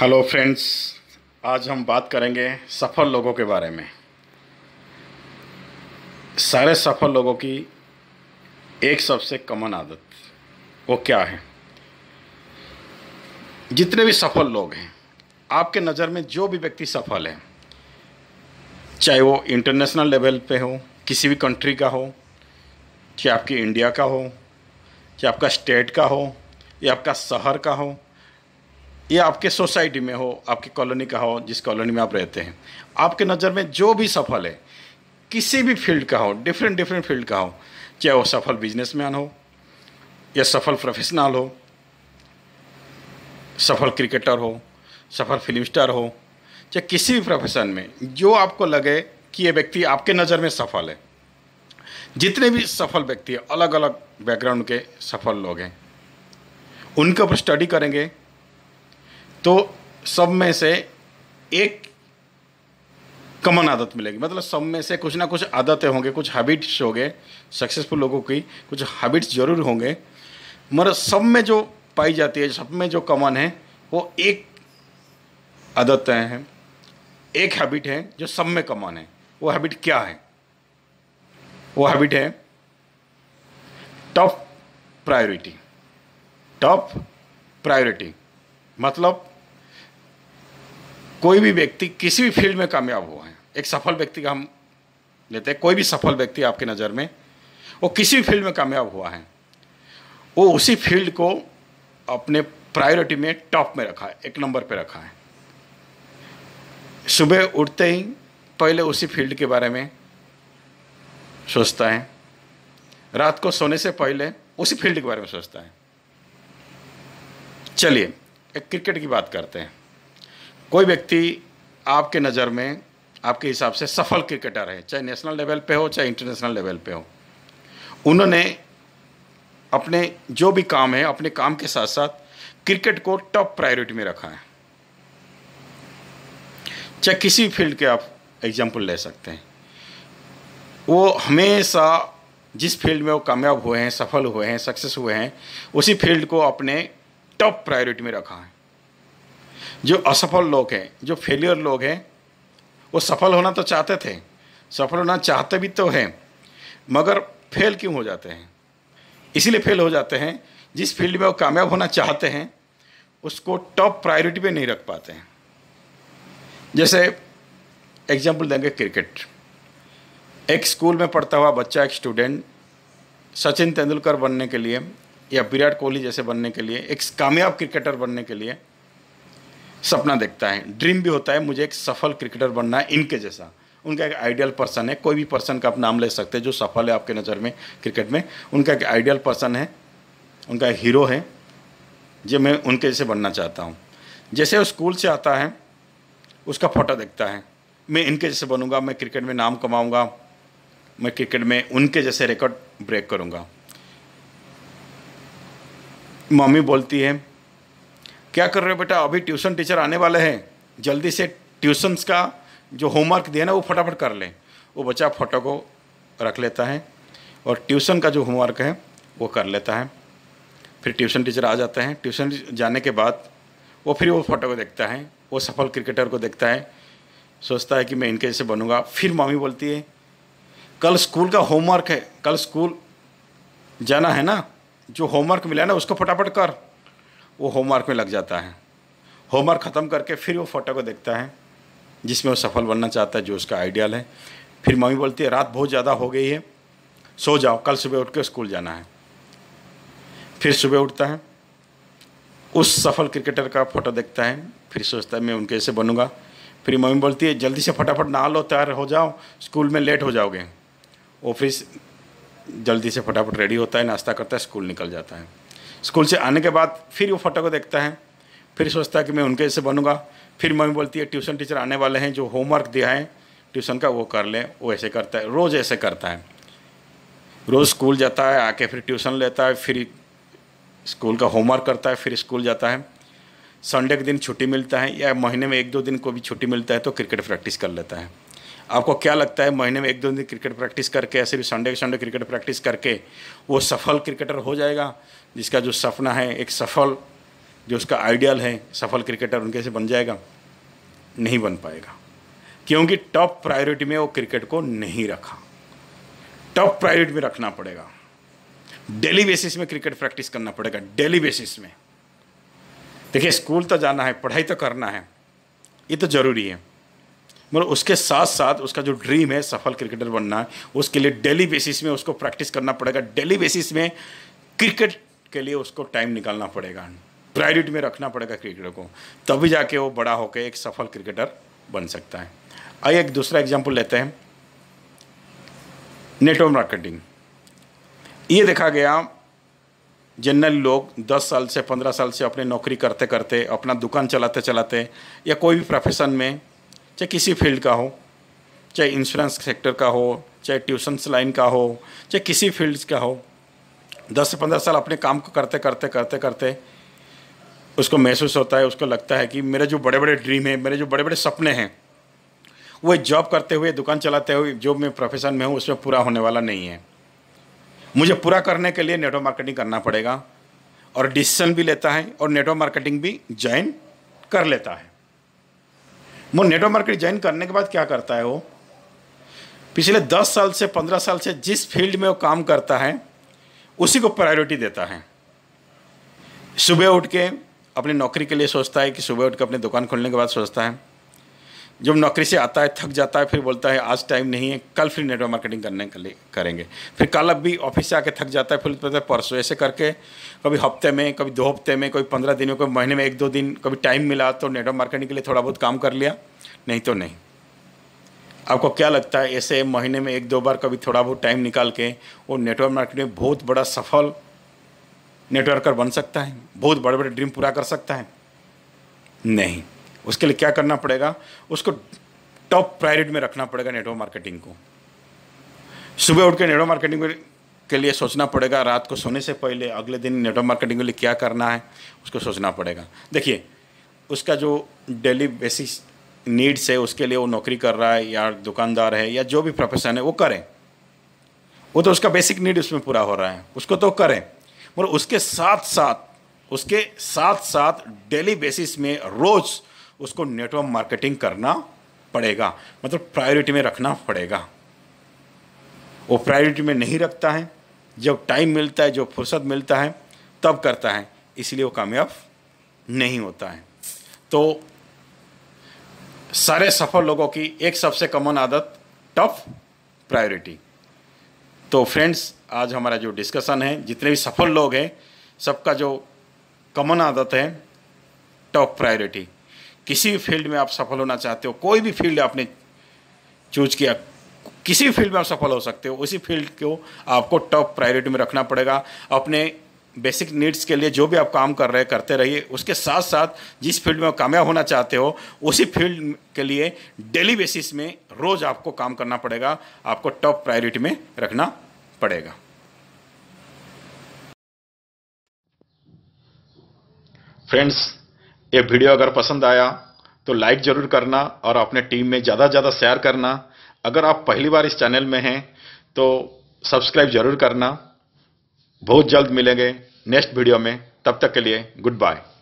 hello friends आज हम बात करेंगे सफल लोगों के बारे में सारे सफल लोगों की एक सबसे कॉमन आदत वो क्या है जितने भी सफल लोग हैं आपके नज़र में जो भी व्यक्ति सफल है चाहे वो इंटरनेशनल लेवल पे हो किसी भी कंट्री का हो चाहे आपकी इंडिया का हो चाहे आपका स्टेट का हो या आपका शहर का हो ये आपके सोसाइटी में हो आपकी कॉलोनी का हो जिस कॉलोनी में आप रहते हैं आपके नज़र में जो भी सफल है किसी भी फील्ड का हो डिफरेंट डिफरेंट फील्ड का हो चाहे वो सफल बिजनेसमैन हो या सफल प्रोफेशनल हो सफल क्रिकेटर हो सफल फिल्म स्टार हो चाहे किसी भी प्रोफेशन में जो आपको लगे कि ये व्यक्ति आपके नज़र में सफल है जितने भी सफल व्यक्ति अलग अलग बैकग्राउंड के सफल लोग हैं उनके ऊपर स्टडी करेंगे तो सब में से एक कॉमन आदत मिलेगी मतलब सब में से कुछ ना कुछ आदतें होंगे कुछ हैबिट्स होंगे सक्सेसफुल लोगों की कुछ हैबिट्स जरूर होंगे मगर सब में जो पाई जाती है सब में जो कॉमन है वो एक आदतें हैं एक हैबिट है जो सब में कॉमन है वो हैबिट क्या है वो हैबिट है टॉप प्रायोरिटी टॉप प्रायोरिटी मतलब कोई भी व्यक्ति किसी भी फील्ड में कामयाब हुआ है एक सफल व्यक्ति का हम लेते हैं कोई भी सफल व्यक्ति आपकी नज़र में वो किसी भी फील्ड में कामयाब हुआ है वो उसी फील्ड को अपने प्रायोरिटी में टॉप में रखा है एक नंबर पे रखा है सुबह उठते ही पहले उसी फील्ड के बारे में सोचता है रात को सोने से पहले उसी फील्ड के बारे में सोचता है चलिए एक क्रिकेट की बात करते हैं कोई व्यक्ति आपके नज़र में आपके हिसाब से सफल क्रिकेटर है चाहे नेशनल लेवल पे हो चाहे इंटरनेशनल लेवल पे हो उन्होंने अपने जो भी काम है अपने काम के साथ साथ क्रिकेट को टॉप प्रायोरिटी में रखा है चाहे किसी भी फील्ड के आप एग्जाम्पल ले सकते हैं वो हमेशा जिस फील्ड में वो कामयाब हुए हैं सफल हुए हैं सक्सेस हुए हैं उसी फील्ड को अपने टॉप प्रायोरिटी में रखा है जो असफल लोग हैं जो फेलियर लोग हैं वो सफल होना तो चाहते थे सफल होना चाहते भी तो हैं मगर फेल क्यों हो जाते हैं इसीलिए फेल हो जाते हैं जिस फील्ड में वो कामयाब होना चाहते हैं उसको टॉप प्रायोरिटी पे नहीं रख पाते हैं जैसे एग्जाम्पल देंगे क्रिकेट एक स्कूल में पढ़ता हुआ बच्चा एक स्टूडेंट सचिन तेंदुलकर बनने के लिए या विराट कोहली जैसे बनने के लिए एक कामयाब क्रिकेटर बनने के लिए सपना देखता है ड्रीम भी होता है मुझे एक सफल क्रिकेटर बनना है इनके जैसा उनका एक आइडियल पर्सन है कोई भी पर्सन का आप नाम ले सकते हैं जो सफल है आपके नज़र में क्रिकेट में उनका एक आइडियल पर्सन है उनका एक हीरो है जो मैं उनके जैसे बनना चाहता हूँ जैसे वो स्कूल से आता है उसका फ़ोटो देखता है मैं इनके जैसे बनूंगा मैं क्रिकेट में नाम कमाऊंगा मैं क्रिकेट में उनके जैसे रिकॉर्ड ब्रेक करूंगा मम्मी बोलती है क्या कर रहे हो बेटा अभी ट्यूशन टीचर आने वाले हैं जल्दी से ट्यूशन्स का जो होमवर्क दिया ना वो फटाफट कर लें वो बच्चा फोटो को रख लेता है और ट्यूशन का जो होमवर्क है वो कर लेता है फिर ट्यूशन टीचर आ जाते हैं ट्यूशन जाने के बाद वो फिर वो फोटो को देखता है वो सफल क्रिकेटर को देखता है सोचता है कि मैं इनके जैसे बनूंगा फिर मामी बोलती है कल स्कूल का होमवर्क है कल स्कूल जाना है ना जो होमवर्क मिला है ना उसको फटाफट कर वो होमवर्क में लग जाता है होमवर्क ख़त्म करके फिर वो फ़ोटो को देखता है जिसमें वो सफल बनना चाहता है जो उसका आइडियल है फिर मम्मी बोलती है रात बहुत ज़्यादा हो गई है सो जाओ कल सुबह उठ के स्कूल जाना है फिर सुबह उठता है उस सफल क्रिकेटर का फ़ोटो देखता है फिर सोचता है मैं उनके ऐसे बनूंगा फिर मम्मी बोलती है जल्दी से फटाफट नहा लो तैयार हो जाओ स्कूल में लेट हो जाओगे ऑफिस जल्दी से फटाफट रेडी होता है नाश्ता करता है स्कूल निकल जाता है स्कूल से आने के बाद फिर वो फ़ोटो को देखता है फिर सोचता है कि मैं उनके जैसे बनूंगा फिर मम्मी बोलती है ट्यूशन टीचर आने वाले हैं जो होमवर्क दिया है ट्यूशन का वो कर लें वो ऐसे करता है रोज़ ऐसे करता है रोज़ स्कूल जाता है आके फिर ट्यूशन लेता है फिर स्कूल का होमवर्क करता है फिर स्कूल जाता है संडे के दिन छुट्टी मिलता है या महीने में एक दो दिन को भी छुट्टी मिलता है तो क्रिकेट प्रैक्टिस कर लेता है आपको क्या लगता है महीने में एक दो दिन क्रिकेट प्रैक्टिस करके ऐसे भी संडे संडे क्रिकेट प्रैक्टिस करके वो सफल क्रिकेटर हो जाएगा जिसका जो सपना है एक सफल जो उसका आइडियल है सफल क्रिकेटर उनके से बन जाएगा नहीं बन पाएगा क्योंकि टॉप प्रायोरिटी में वो क्रिकेट को नहीं रखा टॉप प्रायोरिटी में रखना पड़ेगा डेली बेसिस में क्रिकेट प्रैक्टिस करना पड़ेगा डेली बेसिस में देखिए स्कूल तो जाना है पढ़ाई तो करना है ये तो ज़रूरी है मगर उसके साथ साथ उसका जो ड्रीम है सफल क्रिकेटर बनना उसके लिए डेली बेसिस में उसको प्रैक्टिस करना पड़ेगा डेली बेसिस में क्रिकेट के लिए उसको टाइम निकालना पड़ेगा प्रायोरिटी में रखना पड़ेगा क्रिकेटर को तभी जाके वो बड़ा होकर एक सफल क्रिकेटर बन सकता है आइए एक दूसरा एग्जाम्पल लेते हैं नेटवर्क मार्केटिंग ये देखा गया जनरल लोग 10 साल से 15 साल से अपनी नौकरी करते करते अपना दुकान चलाते चलाते या कोई भी प्रोफेशन में चाहे किसी फील्ड का हो चाहे इंश्योरेंस सेक्टर का हो चाहे ट्यूशन्स लाइन का हो चाहे किसी फील्ड का हो दस से पंद्रह साल अपने काम को करते करते करते करते उसको महसूस होता है उसको लगता है कि मेरे जो बड़े बड़े ड्रीम हैं मेरे जो बड़े बड़े सपने हैं वो जॉब करते हुए दुकान चलाते हुए जो मैं प्रोफेशन में हूँ उसमें पूरा होने वाला नहीं है मुझे पूरा करने के लिए नेटवर्क मार्केटिंग करना पड़ेगा और डिसीजन भी लेता है और नेटवर्क मार्केटिंग भी ज्वाइन कर लेता है वो नेटवर्क मार्केट ज्वाइन करने के बाद क्या करता है वो पिछले दस साल से पंद्रह साल से जिस फील्ड में वो काम करता है उसी को प्रायोरिटी देता है सुबह उठ के अपनी नौकरी के लिए सोचता है कि सुबह उठ के अपनी दुकान खोलने के बाद सोचता है जब नौकरी से आता है थक जाता है फिर बोलता है आज टाइम नहीं है कल फिर नेटवर्क मार्केटिंग करने के लिए करेंगे फिर कल अब भी ऑफिस से आके थक जाता है फिर बोलता है परसों ऐसे करके कभी हफ्ते में कभी दो हफ्ते में कभी पंद्रह दिन में कभी महीने में एक दो दिन कभी टाइम मिला तो नेटवर्क मार्केटिंग के लिए थोड़ा बहुत काम कर लिया नहीं तो नहीं आपको क्या लगता है ऐसे महीने में एक दो बार कभी थोड़ा बहुत टाइम निकाल के वो नेटवर्क मार्केटिंग में बहुत बड़ा सफल नेटवर्कर बन सकता है बहुत बड़े बड़े ड्रीम पूरा कर सकता है नहीं उसके लिए क्या करना पड़ेगा उसको टॉप प्रायोरिटी में रखना पड़ेगा नेटवर्क मार्केटिंग को सुबह उठ के नेटवर्क मार्केटिंग के लिए सोचना पड़ेगा रात को सोने से पहले अगले दिन नेटवर्क मार्केटिंग के लिए क्या करना है उसको सोचना पड़ेगा देखिए उसका जो डेली बेसिस नीड्स है उसके लिए वो नौकरी कर रहा है या दुकानदार है या जो भी प्रोफेशन है वो करें वो तो उसका बेसिक नीड उसमें पूरा हो रहा है उसको तो करें मगर उसके साथ साथ उसके साथ साथ डेली बेसिस में रोज़ उसको नेटवर्क मार्केटिंग करना पड़ेगा मतलब प्रायोरिटी में रखना पड़ेगा वो प्रायोरिटी में नहीं रखता है जब टाइम मिलता है जो फुर्सत मिलता है तब करता है इसलिए वो कामयाब नहीं होता है तो सारे सफल लोगों की एक सबसे कॉमन आदत टफ प्रायोरिटी तो फ्रेंड्स आज हमारा जो डिस्कशन है जितने भी सफल लोग हैं सबका जो कॉमन आदत है टॉप प्रायोरिटी किसी भी फील्ड में आप सफल होना चाहते हो कोई भी फील्ड आपने चूज किया किसी भी फील्ड में आप सफल हो सकते हो उसी फील्ड को आपको टॉप प्रायोरिटी में रखना पड़ेगा अपने बेसिक नीड्स के लिए जो भी आप काम कर रहे करते रहिए उसके साथ साथ जिस फील्ड में कामयाब होना चाहते हो उसी फील्ड के लिए डेली बेसिस में रोज़ आपको काम करना पड़ेगा आपको टॉप प्रायोरिटी में रखना पड़ेगा फ्रेंड्स ये वीडियो अगर पसंद आया तो लाइक ज़रूर करना और अपने टीम में ज़्यादा से ज़्यादा शेयर करना अगर आप पहली बार इस चैनल में हैं तो सब्सक्राइब ज़रूर करना बहुत जल्द मिलेंगे नेक्स्ट वीडियो में तब तक के लिए गुड बाय